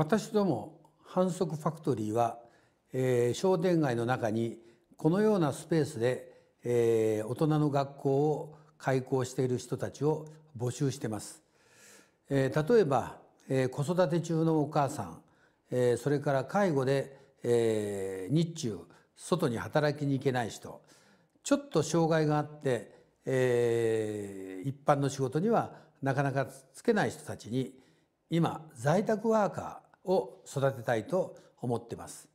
私ども反則ファクトリーは、えー、商店街の中にこのようなスペースで、えー、大人の学校を開校している人たちを募集してます、えー、例えば、えー、子育て中のお母さん、えー、それから介護で、えー、日中外に働きに行けない人ちょっと障害があって、えー、一般の仕事にはなかなかつけない人たちに今在宅ワーカーを育てたいと思ってます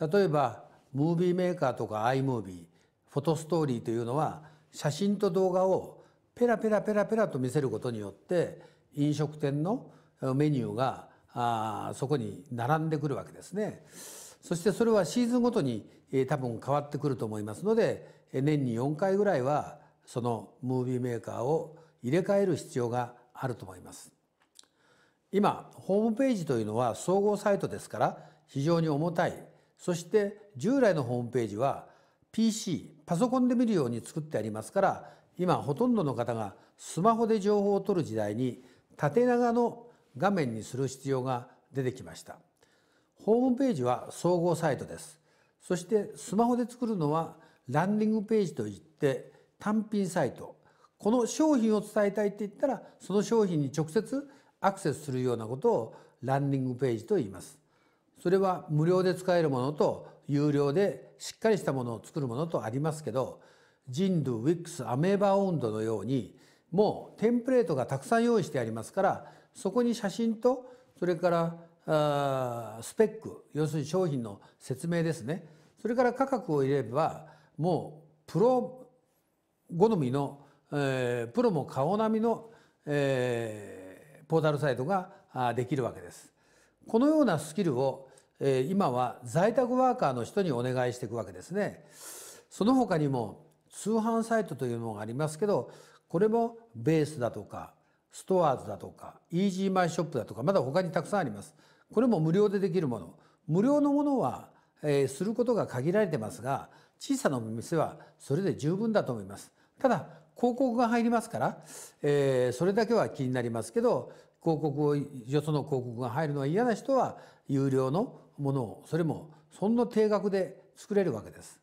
例えばムービーメーカーとか iMovie フォトストーリーというのは写真と動画をペラペラペラペラと見せることによって飲食店のメニューがそこに並んでくるわけですね。そしてそれはシーズンごとに、えー、多分変わってくると思いますので年に4回ぐらいはそのムービーメーカーを入れ替える必要があると思います。今ホームページというのは総合サイトですから非常に重たいそして従来のホームページは PC パソコンで見るように作ってありますから今ほとんどの方がスマホで情報を取る時代に縦長の画面にする必要が出てきましたホームページは総合サイトですそしてスマホで作るのはランディングページといって単品サイトこの商品を伝えたいって言ったらその商品に直接アクセスするようなことをランニングページと言います。それは無料で使えるものと有料でしっかりしたものを作るものとありますけどジンドゥ・ウィックスアメーバーンドのようにもうテンプレートがたくさん用意してありますからそこに写真とそれからスペック要するに商品の説明ですねそれから価格を入れればもうプロ好みの、えー、プロも顔並みの、えー、ポータルサイトができるわけです。このようなスキルを今は在宅ワーカーの人にお願いしていくわけですね。その他にも通販サイトというのがありますけど、これもベースだとか、ストアーズだとか、イージーマイショップだとか、まだ他にたくさんあります。これも無料でできるもの。無料のものは、えすることが限られてますが、小さなお店はそれで十分だと思います。ただ、広告が入りますから、えー、それだけは気になりますけど広告をよその広告が入るのは嫌な人は有料のものをそれもそんな定額で作れるわけです。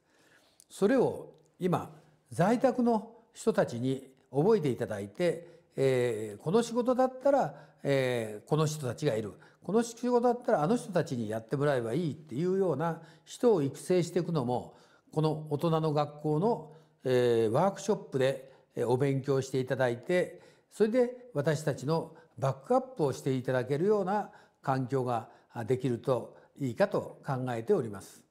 それを今在宅の人たちに覚えていただいて、えー、この仕事だったら、えー、この人たちがいるこの仕事だったらあの人たちにやってもらえばいいっていうような人を育成していくのもこの大人の学校の、えー、ワークショップでお勉強していただいてそれで私たちのバックアップをしていただけるような環境ができるといいかと考えております。